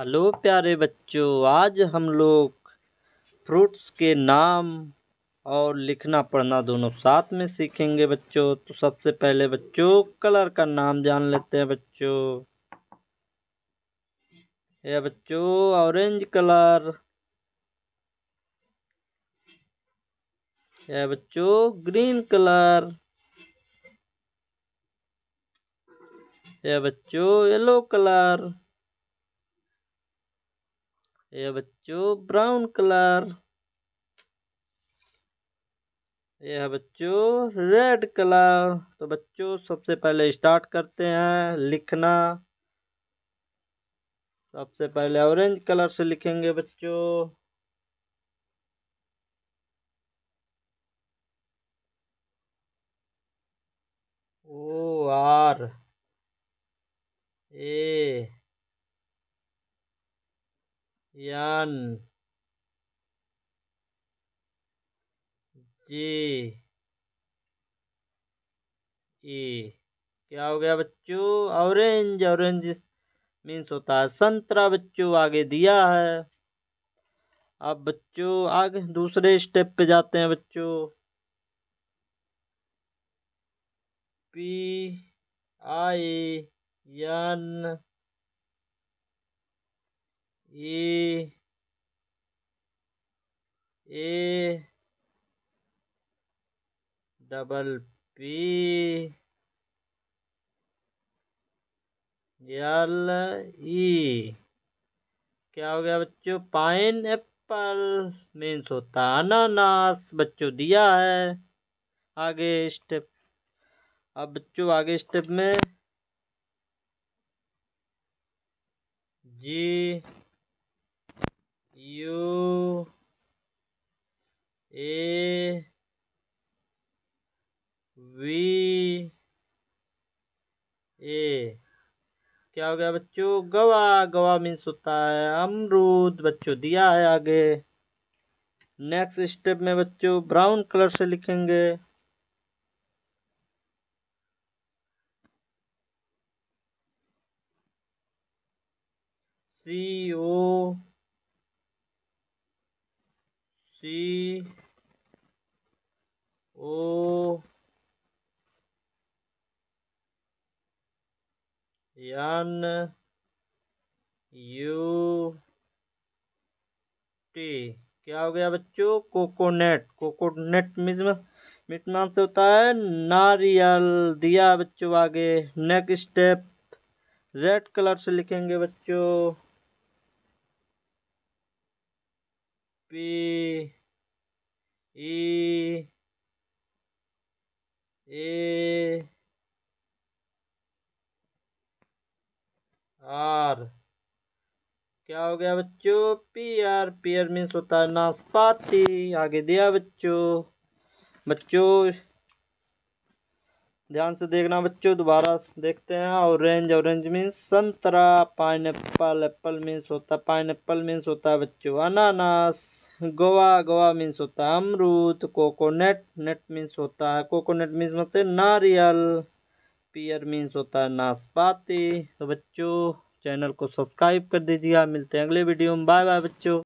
hello प्यारे बच्चों आज हम लोग फ्रूट्स के नाम और लिखना पढ़ना दोनों साथ में सीखेंगे बच्चों तो सबसे पहले बच्चों कलर का नाम जान लेते हैं बच्चों ये बच्चों ऑरेंज कलर ये बच्चों ग्रीन कलर ये बच्चों येलो कलर ये बच्चों ब्राउन कलर यह है बच्चों रेड कलर तो बच्चों सबसे पहले स्टार्ट करते हैं लिखना सबसे पहले ऑरेंज कलर से लिखेंगे बच्चों ओ आर ए यान जे ए क्या हो गया बच्चों ऑरेंज ऑरेंज मीन्स होता है संतरा बच्चों आगे दिया है अब बच्चों आगे दूसरे स्टेप पे जाते हैं बच्चों P I N E A double P L E क्या हो गया बच्चों पाइन एप्पल मीन्स होता है अनानास बच्चों दिया है आगे स्टेप अब बच्चों आगे स्टेप में जी U A V ए क्या हो गया बच्चों गवा गवा मीन्स होता है अमरूद बच्चों दिया है आगे नेक्स्ट स्टेप में बच्चों ब्राउन कलर से लिखेंगे C O C O N U T क्या हो गया बच्चों कोकोनेट कोकोनेट मीज मिट नाम से होता है नारियल दिया बच्चों आगे नेक्स्ट स्टेप रेड कलर से लिखेंगे बच्चों P E A R क्या हो गया बच्चों P R P R means होता है नाशपाती आगे दिया बच्चों बच्चों ध्यान से देखना बच्चों दोबारा देखते हैं ऑरेंज ऑरेंज मीन्स संतरा पाइन एप्पल एप्पल मीन्स होता है पाइन एप्पल मीन्स होता है बच्चों अनानास गोवा गोवा मीन्स होता है अमरूद कोकोनट नट मीन्स होता है कोकोनट मीन्स मतलब नारियल पियर मीन्स होता है नाशपाती तो बच्चों चैनल को सब्सक्राइब कर दीजिए मिलते हैं अगले वीडियो में बाय बाय बच्चों